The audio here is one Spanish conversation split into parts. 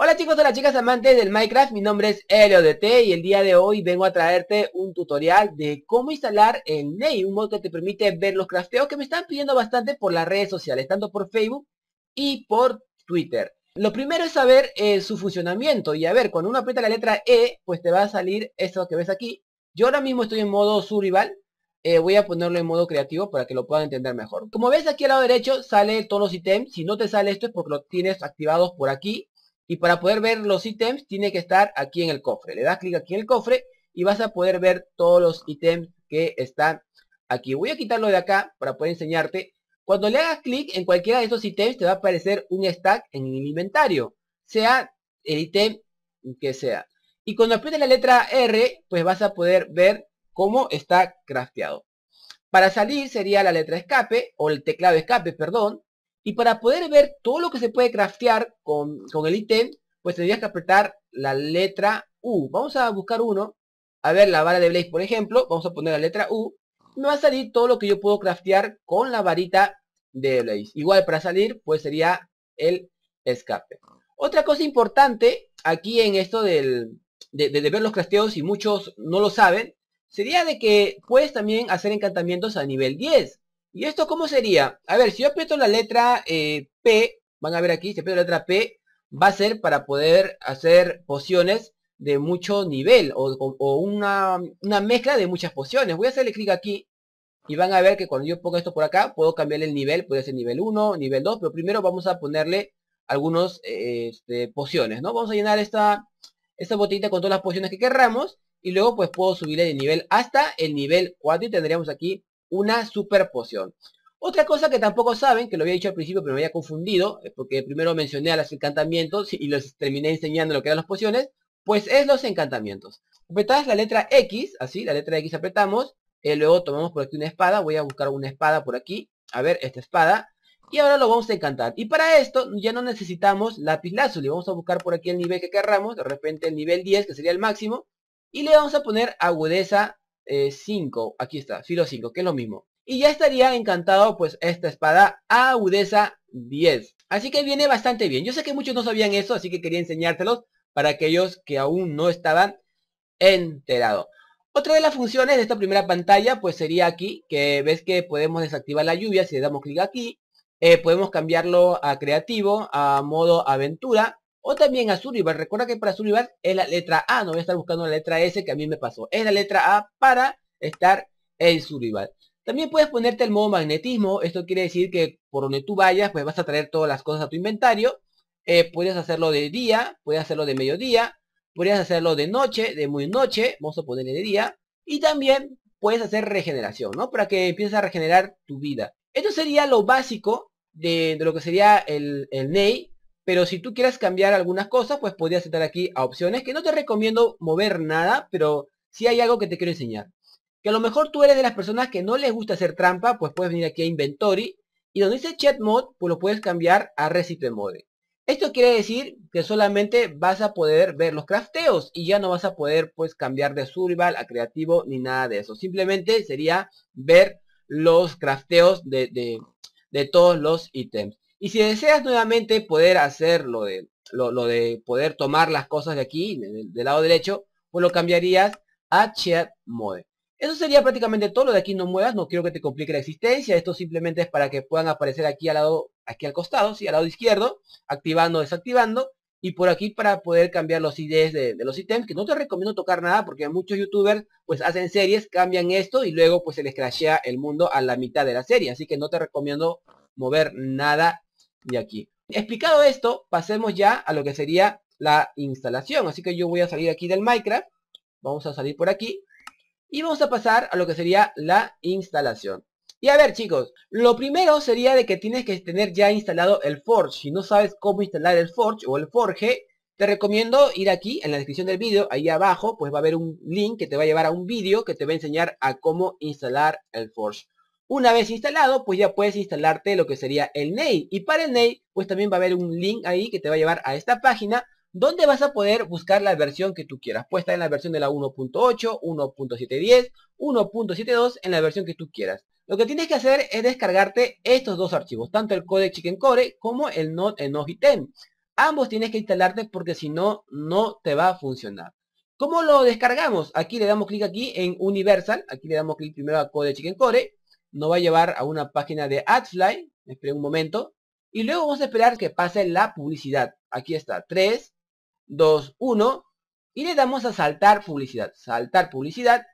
Hola chicos, hola chicas amantes del Minecraft, mi nombre es LODT y el día de hoy vengo a traerte un tutorial de cómo instalar el Ney, un modo que te permite ver los crafteos que me están pidiendo bastante por las redes sociales, tanto por Facebook y por Twitter. Lo primero es saber eh, su funcionamiento y a ver, cuando uno aprieta la letra E, pues te va a salir esto que ves aquí. Yo ahora mismo estoy en modo survival, eh, voy a ponerlo en modo creativo para que lo puedan entender mejor. Como ves aquí al lado derecho sale todos los ítems, si no te sale esto es porque lo tienes activado por aquí y para poder ver los ítems, tiene que estar aquí en el cofre. Le das clic aquí en el cofre y vas a poder ver todos los ítems que están aquí. Voy a quitarlo de acá para poder enseñarte. Cuando le hagas clic en cualquiera de esos ítems, te va a aparecer un stack en el inventario. Sea el ítem que sea. Y cuando aprietes la letra R, pues vas a poder ver cómo está crafteado. Para salir sería la letra escape, o el teclado escape, perdón. Y para poder ver todo lo que se puede craftear con, el ítem, pues tendrías que apretar la letra U. Vamos a buscar uno. A ver, la vara de Blaze, por ejemplo. Vamos a poner la letra U. Me va a salir todo lo que yo puedo craftear con la varita de Blaze. Igual para salir, pues sería el escape. Otra cosa importante aquí en esto del, de, de ver los crafteos, y muchos no lo saben, sería de que puedes también hacer encantamientos a nivel 10. ¿Y esto cómo sería? A ver, si yo aprieto la letra eh, P, van a ver aquí, si aprieto la letra P, va a ser para poder hacer pociones de mucho nivel o, una, mezcla de muchas pociones. Voy a hacerle clic aquí y van a ver que cuando yo ponga esto por acá puedo cambiar el nivel, puede ser nivel 1, nivel 2, pero primero vamos a ponerle algunos este, pociones, ¿no? Vamos a llenar esta, esta botita con todas las pociones que querramos y luego pues puedo subirle el nivel hasta el nivel 4 y tendríamos aquí una super poción Otra cosa que tampoco saben, que lo había dicho al principio pero me había confundido, eh, porque primero mencioné a los encantamientos y los terminé enseñando lo que eran las pociones, pues es los encantamientos. Apretadas la letra X, así, la letra X apretamos, eh, luego tomamos por aquí una espada, voy a buscar una espada por aquí, a ver, esta espada, y ahora lo vamos a encantar. Y para esto ya no necesitamos lápiz Le vamos a buscar por aquí el nivel que querramos, de repente el nivel 10, que sería el máximo, y le vamos a poner agudeza 5, eh, aquí está, filo 5, que es lo mismo. Y ya estaría encantado pues esta espada Audesa 10. Así que viene bastante bien. Yo sé que muchos no sabían eso, así que quería enseñártelos para aquellos que aún no estaban enterados. Otra de las funciones de esta primera pantalla pues sería aquí, que ves que podemos desactivar la lluvia si le damos clic aquí. Eh, podemos cambiarlo a creativo, a modo aventura. O también a rival, Recuerda que para rival es la letra A. No voy a estar buscando la letra S que a mí me pasó. Es la letra A para estar en rival También puedes ponerte el modo magnetismo. Esto quiere decir que por donde tú vayas, pues vas a traer todas las cosas a tu inventario. Eh, puedes hacerlo de día, puedes hacerlo de mediodía, Puedes hacerlo de noche, de muy noche, vamos a ponerle de día. Y también puedes hacer regeneración, ¿no? Para que empieces a regenerar tu vida. Esto sería lo básico de, lo que sería el, el NEI pero si tú quieres cambiar algunas cosas, pues podrías estar aquí a opciones, que no te recomiendo mover nada, pero si sí hay algo que te quiero enseñar. Que a lo mejor tú eres de las personas que no les gusta hacer trampa, pues puedes venir aquí a Inventory, y donde dice Chat Mode, pues lo puedes cambiar a Recipe Mode. Esto quiere decir que solamente vas a poder ver los crafteos y ya no vas a poder pues cambiar de survival a creativo ni nada de eso. Simplemente sería ver los crafteos de, de todos los ítems. Y si deseas nuevamente poder hacer lo de, lo, de poder tomar las cosas de aquí, del, lado derecho, pues lo cambiarías a chat Mode. Eso sería prácticamente todo lo de aquí, no muevas, no quiero que te complique la existencia, esto simplemente es para que puedan aparecer aquí al lado, aquí al costado, sí, al lado izquierdo, activando, desactivando, y por aquí para poder cambiar los IDs de, los ítems, que no te recomiendo tocar nada porque muchos youtubers pues hacen series, cambian esto y luego pues se les crashea el mundo a la mitad de la serie, así que no te recomiendo mover nada y aquí. Explicado esto, pasemos ya a lo que sería la instalación. Así que yo voy a salir aquí del Minecraft. Vamos a salir por aquí. Y vamos a pasar a lo que sería la instalación. Y a ver chicos, lo primero sería de que tienes que tener ya instalado el Forge. Si no sabes cómo instalar el Forge o el Forge, te recomiendo ir aquí en la descripción del vídeo, ahí abajo, pues va a haber un link que te va a llevar a un vídeo que te va a enseñar a cómo instalar el Forge. Una vez instalado, pues ya puedes instalarte lo que sería el NEI. Y para el NEI, pues también va a haber un link ahí que te va a llevar a esta página donde vas a poder buscar la versión que tú quieras. Puesta en la versión de la 1.8, 1.710, 1.72, en la versión que tú quieras. Lo que tienes que hacer es descargarte estos dos archivos, tanto el Chicken Core como el Node en Ambos tienes que instalarte porque si no, no te va a funcionar. ¿Cómo lo descargamos? Aquí le damos clic aquí en Universal, aquí le damos clic primero a Code Core nos va a llevar a una página de AdFly. Esperen un momento. Y luego vamos a esperar que pase la publicidad. Aquí está. 3, 2, 1. Y le damos a saltar publicidad. Saltar publicidad.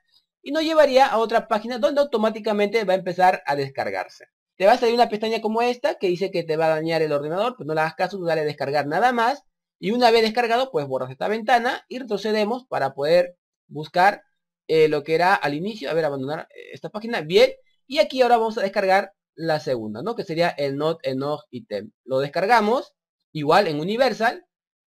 Y nos llevaría a otra página donde automáticamente va a empezar a descargarse. Te va a salir una pestaña como esta que dice que te va a dañar el ordenador. Pues no le hagas caso, dale a descargar nada más. Y una vez descargado, pues borras esta ventana y retrocedemos para poder buscar eh, lo que era al inicio. A ver, abandonar eh, esta página. Bien. Y aquí ahora vamos a descargar la segunda, ¿no? Que sería el not enog item. Lo descargamos, igual en Universal.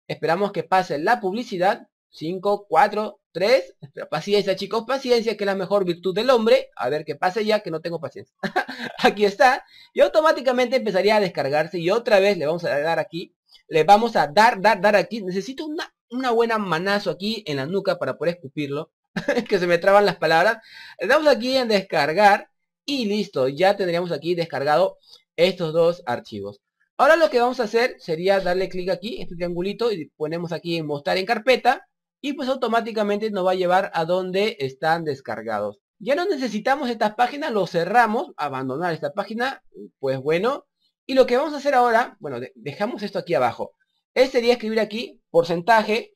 Esperamos que pase la publicidad. 5, 4, 3. Paciencia, chicos, paciencia, que es la mejor virtud del hombre. A ver que pase ya, que no tengo paciencia. aquí está. Y automáticamente empezaría a descargarse. Y otra vez le vamos a dar aquí. Le vamos a dar, dar, dar aquí. Necesito una, una buena manazo aquí en la nuca para poder escupirlo. que se me traban las palabras. Le damos aquí en descargar. Y listo, ya tendríamos aquí descargado estos dos archivos. Ahora lo que vamos a hacer sería darle clic aquí, este triangulito, y ponemos aquí en mostrar en carpeta. Y pues automáticamente nos va a llevar a donde están descargados. Ya no necesitamos estas páginas, lo cerramos, abandonar esta página, pues bueno. Y lo que vamos a hacer ahora, bueno, dejamos esto aquí abajo. Este sería escribir aquí porcentaje,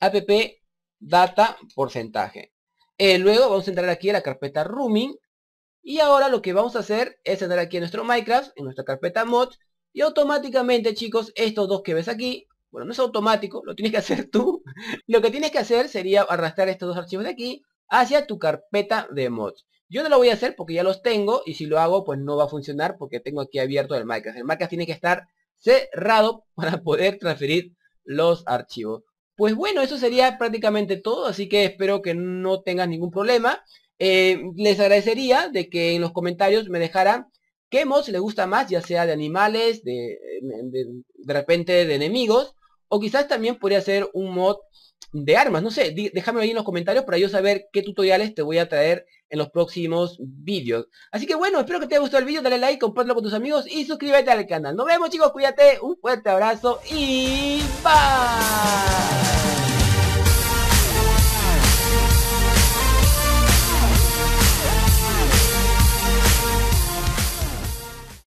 app, data, porcentaje. Eh, luego vamos a entrar aquí a la carpeta rooming y ahora lo que vamos a hacer es entrar aquí en nuestro Minecraft, en nuestra carpeta mods. Y automáticamente chicos, estos dos que ves aquí, bueno no es automático, lo tienes que hacer tú. lo que tienes que hacer sería arrastrar estos dos archivos de aquí hacia tu carpeta de mods. Yo no lo voy a hacer porque ya los tengo y si lo hago pues no va a funcionar porque tengo aquí abierto el Minecraft. El Minecraft tiene que estar cerrado para poder transferir los archivos. Pues bueno, eso sería prácticamente todo, así que espero que no tengas ningún problema. Eh, les agradecería de que en los comentarios me dejaran qué mods les gusta más, ya sea de animales, de, repente de enemigos, o quizás también podría ser un mod de armas, no sé, déjame ahí en los comentarios para yo saber qué tutoriales te voy a traer en los próximos vídeos. Así que bueno, espero que te haya gustado el vídeo, dale like, compártelo con tus amigos y suscríbete al canal. Nos vemos chicos, cuídate, un fuerte abrazo y bye.